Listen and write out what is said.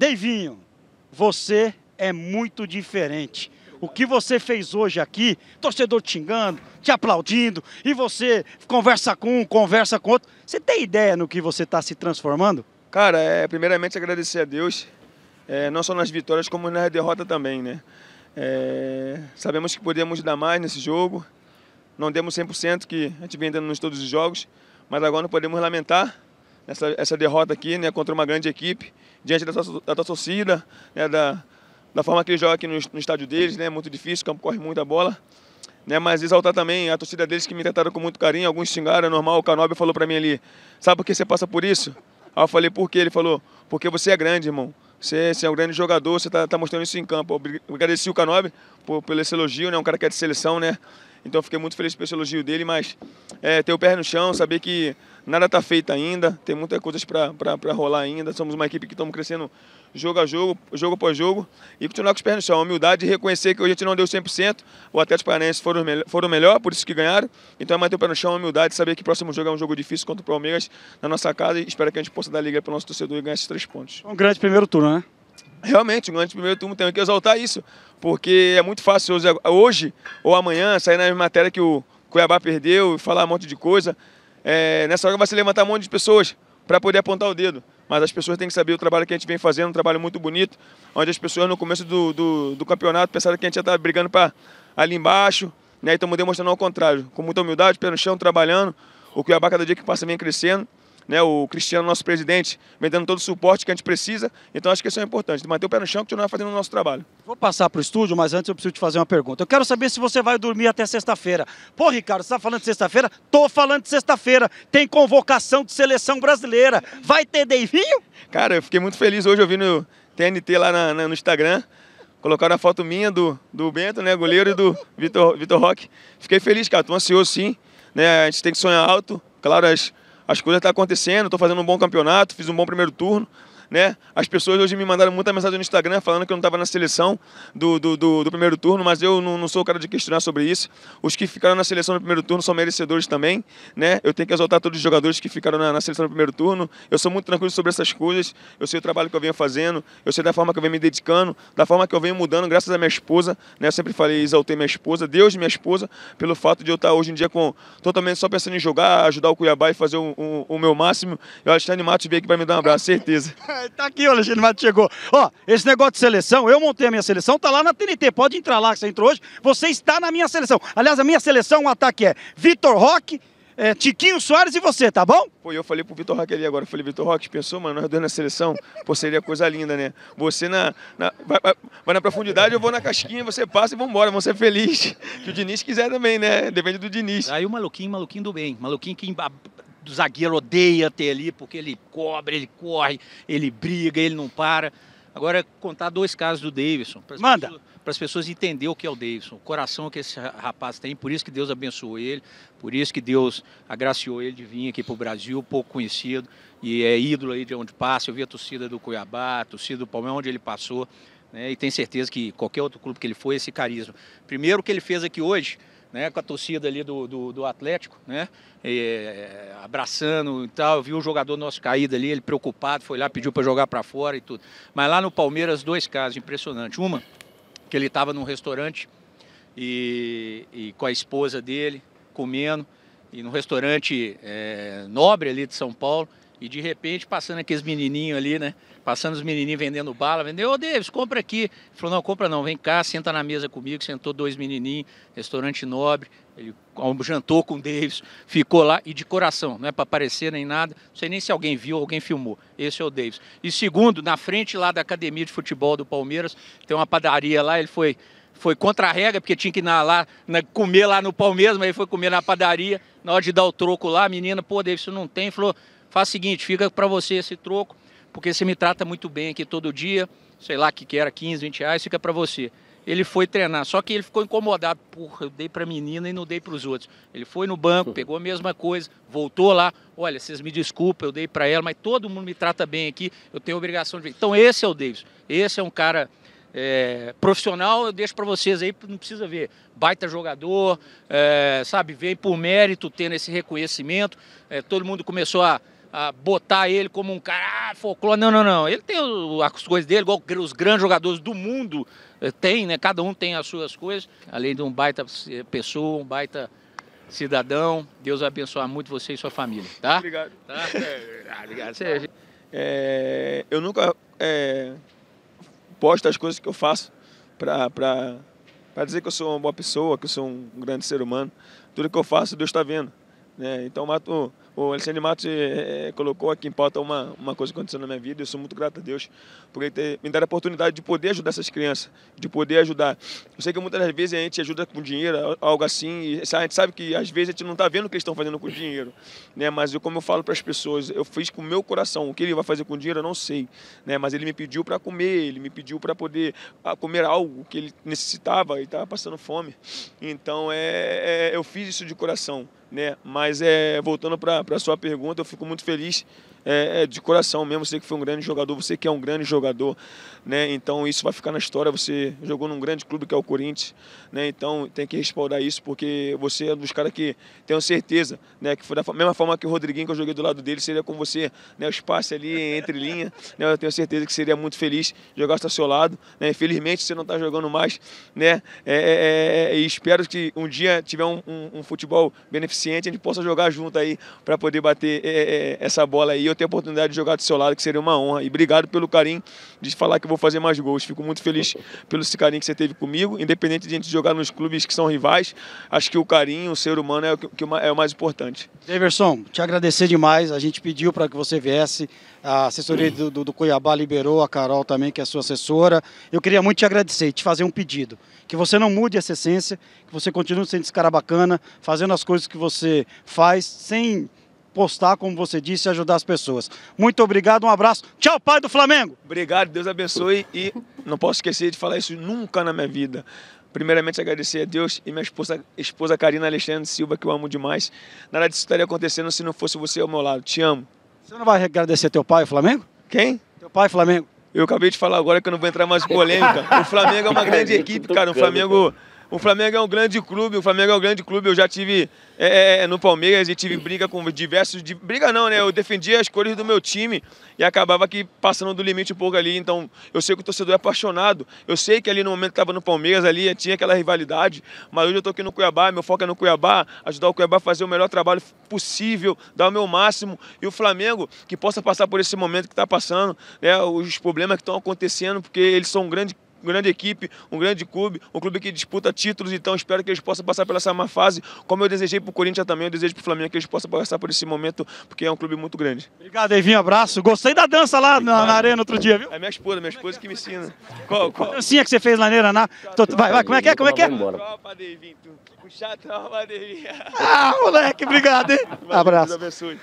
Deivinho, você é muito diferente. O que você fez hoje aqui, torcedor te xingando, te aplaudindo, e você conversa com um, conversa com outro. Você tem ideia no que você está se transformando? Cara, é, primeiramente agradecer a Deus, é, não só nas vitórias, como nas derrotas também, né? É, sabemos que podemos dar mais nesse jogo, não demos 100% que a gente vem dando nos todos os jogos, mas agora não podemos lamentar, essa, essa derrota aqui né, contra uma grande equipe, diante da tua, da tua torcida, né, da, da forma que ele joga aqui no, no estádio deles, né, muito difícil, o campo corre muita bola. Né, mas exaltar também a torcida deles que me trataram com muito carinho, alguns xingaram, é normal. O Canobi falou para mim ali: Sabe por que você passa por isso? Aí eu falei: Por quê? Ele falou: Porque você é grande, irmão. Você, você é um grande jogador, você está tá mostrando isso em campo. Eu agradeci o Canobi por, pelo esse elogio, né, um cara que é de seleção, né? Então fiquei muito feliz esse elogio dele, mas é, ter o pé no chão, saber que nada está feito ainda, tem muitas coisas para rolar ainda. Somos uma equipe que estamos crescendo jogo a jogo, jogo após jogo, e continuar com os pés no chão. Humildade reconhecer que hoje a gente não deu 100%, o Atlético Paranaense foram, foram melhor, por isso que ganharam. Então é manter o pé no chão, humildade, saber que o próximo jogo é um jogo difícil contra o Palmeiras na nossa casa e espero que a gente possa dar liga para o nosso torcedor e ganhar esses três pontos. Um grande primeiro turno, né? realmente, durante o primeiro turno tem que exaltar isso, porque é muito fácil hoje, ou amanhã sair na matéria que o Cuiabá perdeu e falar um monte de coisa. É, nessa hora vai se levantar um monte de pessoas para poder apontar o dedo. Mas as pessoas têm que saber o trabalho que a gente vem fazendo, um trabalho muito bonito, onde as pessoas no começo do, do, do campeonato pensaram que a gente ia estava tá brigando para ali embaixo, né? E então, estamos demonstrando ao contrário, com muita humildade, pé no chão, trabalhando. O Cuiabá cada dia que passa vem crescendo né, o Cristiano, nosso presidente, vem dando todo o suporte que a gente precisa. Então acho que isso é importante, manter o pé no chão e continuar fazendo o nosso trabalho. Vou passar para o estúdio, mas antes eu preciso te fazer uma pergunta. Eu quero saber se você vai dormir até sexta-feira. Pô, Ricardo, você está falando de sexta-feira? Tô falando de sexta-feira. Tem convocação de seleção brasileira. Vai ter Deivinho? Cara, eu fiquei muito feliz hoje ouvindo TNT lá na, na, no Instagram. Colocaram a foto minha do, do Bento, né, goleiro, e do Vitor, Vitor Roque. Fiquei feliz, cara. Tô ansioso, sim. Né, a gente tem que sonhar alto. Claro, as, as coisas estão tá acontecendo, estou fazendo um bom campeonato, fiz um bom primeiro turno né? As pessoas hoje me mandaram muita mensagem no Instagram falando que eu não estava na seleção do, do, do, do, primeiro turno, mas eu não, não sou o cara de questionar sobre isso. Os que ficaram na seleção no primeiro turno são merecedores também, né? Eu tenho que exaltar todos os jogadores que ficaram na, na seleção no primeiro turno. Eu sou muito tranquilo sobre essas coisas, eu sei o trabalho que eu venho fazendo, eu sei da forma que eu venho me dedicando, da forma que eu venho mudando, graças à minha esposa, né? Eu sempre falei, exaltei minha esposa, Deus minha esposa, pelo fato de eu estar hoje em dia com totalmente só pensando em jogar, ajudar o Cuiabá e fazer o, o, o meu máximo. E o Alexandre Matos veio aqui para me dar um abraço, certeza. tá aqui, o Alexandre Matos chegou. Ó, esse negócio de seleção, eu montei a minha seleção, tá lá na TNT. Pode entrar lá, que você entrou hoje. Você está na minha seleção. Aliás, a minha seleção, o ataque é Vitor Roque, é, Tiquinho Soares e você, tá bom? Pô, eu falei pro Vitor Roque ali agora, eu falei, Vitor Roque, pensou, mano, nós dois na seleção? Pô, seria coisa linda, né? Você na, na vai, vai, na profundidade, eu vou na casquinha, você passa e vambora, vamos ser felizes. Que o Diniz quiser também, né? Depende do Diniz. Aí o maluquinho, maluquinho do bem, maluquinho que do zagueiro odeia ter ali, porque ele cobra, ele corre, ele briga, ele não para. Agora, é contar dois casos do Davidson. Manda! para as pessoas entender o que é o Davidson, o coração que esse rapaz tem, por isso que Deus abençoou ele, por isso que Deus agraciou ele de vir aqui para o Brasil, pouco conhecido, e é ídolo aí de onde passa. Eu vi a torcida do Cuiabá, a torcida do Palmeiras, onde ele passou, né, e tenho certeza que qualquer outro clube que ele foi, esse carisma. Primeiro, o que ele fez aqui hoje né, com a torcida ali do, do, do Atlético, né, e, é, abraçando e tal. Eu vi o jogador nosso caído ali, ele preocupado, foi lá, pediu para jogar para fora e tudo. Mas lá no Palmeiras, dois casos impressionantes. Uma, que ele estava num restaurante e, e, com a esposa dele, comendo, e num restaurante é, nobre ali de São Paulo, e de repente, passando aqueles menininhos ali, né? Passando os menininhos vendendo bala, vendeu, ô Davis, compra aqui. Ele falou, não, compra não, vem cá, senta na mesa comigo. Sentou dois menininhos, restaurante nobre. Ele jantou com o Davis, ficou lá e de coração, não é para aparecer nem nada. Não sei nem se alguém viu, alguém filmou. Esse é o Davis. E segundo, na frente lá da academia de futebol do Palmeiras, tem uma padaria lá, ele foi foi contra a regra, porque tinha que ir na, lá, na, comer lá no Palmeiras, mas ele foi comer na padaria. Na hora de dar o troco lá, a menina, pô, Davis, isso não tem. Falou, Faz o seguinte, fica para você esse troco, porque você me trata muito bem aqui todo dia, sei lá que que era, 15, 20 reais, fica para você. Ele foi treinar, só que ele ficou incomodado. Porra, eu dei para a menina e não dei para os outros. Ele foi no banco, uhum. pegou a mesma coisa, voltou lá. Olha, vocês me desculpem, eu dei para ela, mas todo mundo me trata bem aqui, eu tenho obrigação de ver. Então, esse é o Davis. Esse é um cara é, profissional, eu deixo para vocês aí, não precisa ver. Baita jogador, é, sabe, vem por mérito tendo esse reconhecimento. É, todo mundo começou a botar ele como um cara ah, folclore. Não, não, não. Ele tem as coisas dele, igual os grandes jogadores do mundo eh, têm, né? Cada um tem as suas coisas. Além de um baita pessoa, um baita cidadão. Deus abençoe muito você e sua família, tá? Obrigado. Tá? É, é ah, obrigado, É, eu nunca é, posto as coisas que eu faço para dizer que eu sou uma boa pessoa, que eu sou um grande ser humano. Tudo que eu faço, Deus está vendo. Né? Então, Mato, o Alexandre Matos é, colocou aqui em pauta uma, uma coisa que aconteceu na minha vida. Eu sou muito grato a Deus por ele ter me dado a oportunidade de poder ajudar essas crianças, de poder ajudar. Eu sei que muitas das vezes a gente ajuda com dinheiro, algo assim, e a gente sabe que às vezes a gente não está vendo o que eles estão fazendo com o dinheiro. Né? Mas eu, como eu falo para as pessoas, eu fiz com o meu coração. O que ele vai fazer com dinheiro eu não sei. Né? Mas ele me pediu para comer, ele me pediu para poder ah, comer algo que ele necessitava e estava passando fome. Então é, é, eu fiz isso de coração né? Mas é voltando para a sua pergunta, eu fico muito feliz é, é, de coração mesmo. Você que foi um grande jogador, você que é um grande jogador, né? Então isso vai ficar na história. Você jogou num grande clube que é o Corinthians, né? Então tem que respaldar isso, porque você é um dos caras que tenho certeza, né? Que foi da mesma forma que o Rodriguinho que eu joguei do lado dele, seria com você, né? O espaço ali entre linha, né? Eu tenho certeza que seria muito feliz jogar ao seu lado, né? Infelizmente você não está jogando mais, né? É é, é, é, e espero que um dia tiver um, um, um, futebol beneficente, a gente possa jogar junto aí para poder bater essa bola aí eu ter a oportunidade de jogar do seu lado, que seria uma honra. E obrigado pelo carinho de falar que eu vou fazer mais gols. Fico muito feliz pelo esse carinho que você teve comigo, independente de a gente jogar nos clubes que são rivais. Acho que o carinho, o ser humano é o, que, é o mais importante. Daverson, te agradecer demais. A gente pediu para que você viesse. A assessoria do, do, do Cuiabá liberou, a Carol também, que é sua assessora. Eu queria muito te agradecer e te fazer um pedido. Que você não mude essa essência, que você continue sendo esse cara bacana, fazendo as coisas que você faz, sem apostar, como você disse, e ajudar as pessoas. Muito obrigado, um abraço. Tchau, pai do Flamengo! Obrigado, Deus abençoe e não posso esquecer de falar isso nunca na minha vida. Primeiramente, agradecer a Deus e minha esposa, esposa Karina Alexandre Silva, que eu amo demais. Nada disso estaria acontecendo se não fosse você ao meu lado. Te amo. Você não vai agradecer teu pai, o Flamengo? Quem? Teu pai, Flamengo. Eu acabei de falar agora que eu não vou entrar mais em polêmica. O Flamengo é uma grande equipe, cara. O Flamengo o Flamengo é um grande clube, o Flamengo é um grande clube. Eu já tive é, é, é no Palmeiras e tive briga com diversos. De, briga não, né? Eu defendia as cores do meu time e acabava que passando do limite um pouco ali. Então, eu sei que o torcedor é apaixonado. Eu sei que ali no momento que estava no Palmeiras, ali tinha aquela rivalidade. Mas hoje eu estou aqui no Cuiabá, meu foco é no Cuiabá, ajudar o Cuiabá a fazer o melhor trabalho possível, dar o meu máximo. E o Flamengo, que possa passar por esse momento que está passando, né? Os problemas que estão acontecendo, porque eles são um grande grande equipe, um grande clube, um clube que disputa títulos, então espero que eles possam passar pela essa má fase, como eu desejei para o Corinthians também, eu desejo para o Flamengo que eles possam passar por esse momento, porque é um clube muito grande. Obrigado, Eivinho, abraço. Gostei da dança lá na, na, arena outro dia, viu? É minha esposa, minha esposa que me ensina. Qual, qual? A dancinha que você fez lá na arena, vai, vai, como é que é, como é que é? Tropa, Deivinho, tu. Puxar tropa, Deivinho. Ah, moleque, obrigado, hein? Abraço. Deus abençoe.